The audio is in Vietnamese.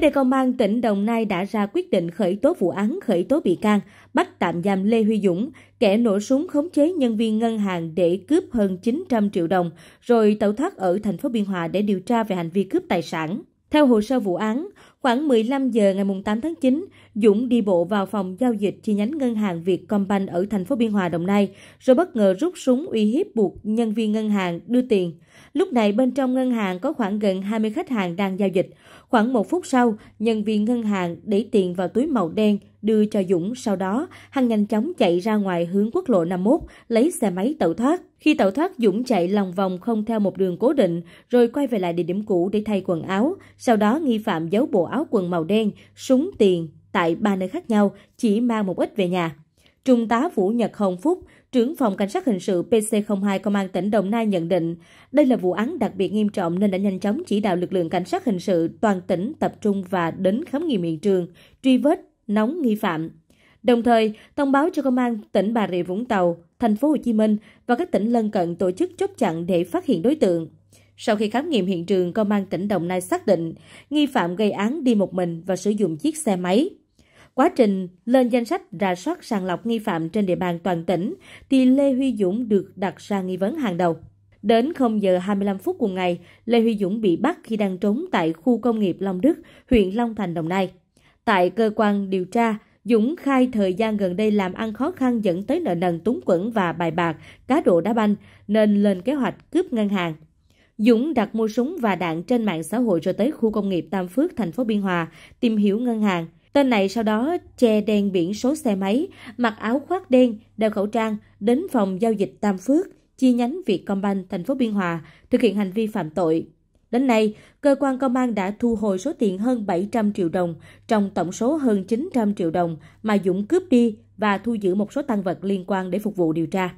Mới đây công an tỉnh Đồng Nai đã ra quyết định khởi tố vụ án khởi tố bị can, bắt tạm giam Lê Huy Dũng, kẻ nổ súng khống chế nhân viên ngân hàng để cướp hơn 900 triệu đồng, rồi tẩu thoát ở thành phố Biên Hòa để điều tra về hành vi cướp tài sản. Theo hồ sơ vụ án, Khoảng 15 giờ ngày 8 tháng 9, Dũng đi bộ vào phòng giao dịch chi nhánh ngân hàng Vietcombank ở thành phố Biên Hòa, Đồng Nai, rồi bất ngờ rút súng uy hiếp buộc nhân viên ngân hàng đưa tiền. Lúc này bên trong ngân hàng có khoảng gần 20 khách hàng đang giao dịch. Khoảng một phút sau, nhân viên ngân hàng để tiền vào túi màu đen đưa cho Dũng, sau đó hắn nhanh chóng chạy ra ngoài hướng quốc lộ 51, lấy xe máy tẩu thoát. Khi tẩu thoát, Dũng chạy lòng vòng không theo một đường cố định, rồi quay về lại địa điểm cũ để thay quần áo, sau đó nghi phạm giấu bộ áo quần màu đen, súng tiền tại ba nơi khác nhau, chỉ mang một ít về nhà. Trung tá Vũ Nhật Hồng Phúc, trưởng phòng cảnh sát hình sự PC02 công an tỉnh Đồng Nai nhận định, đây là vụ án đặc biệt nghiêm trọng nên đã nhanh chóng chỉ đạo lực lượng cảnh sát hình sự toàn tỉnh tập trung và đến khám nghiệm hiện trường, truy vết, nóng nghi phạm. Đồng thời, thông báo cho công an tỉnh Bà Rịa Vũng Tàu, thành phố Hồ Chí Minh và các tỉnh lân cận tổ chức chốt chặn để phát hiện đối tượng. Sau khi khám nghiệm hiện trường, công an tỉnh Đồng Nai xác định nghi phạm gây án đi một mình và sử dụng chiếc xe máy. Quá trình lên danh sách ra soát sàng lọc nghi phạm trên địa bàn toàn tỉnh thì Lê Huy Dũng được đặt ra nghi vấn hàng đầu. Đến 0 giờ 25 phút cùng ngày, Lê Huy Dũng bị bắt khi đang trốn tại khu công nghiệp Long Đức, huyện Long Thành, Đồng Nai. Tại cơ quan điều tra, Dũng khai thời gian gần đây làm ăn khó khăn dẫn tới nợ nần túng quẩn và bài bạc, cá độ đá banh, nên lên kế hoạch cướp ngân hàng. Dũng đặt mua súng và đạn trên mạng xã hội rồi tới khu công nghiệp Tam Phước, thành phố Biên Hòa, tìm hiểu ngân hàng. Tên này sau đó che đen biển số xe máy, mặc áo khoác đen, đeo khẩu trang, đến phòng giao dịch Tam Phước, chi nhánh Vietcombank, thành phố Biên Hòa, thực hiện hành vi phạm tội. Đến nay, cơ quan công an đã thu hồi số tiền hơn 700 triệu đồng trong tổng số hơn 900 triệu đồng mà Dũng cướp đi và thu giữ một số tăng vật liên quan để phục vụ điều tra.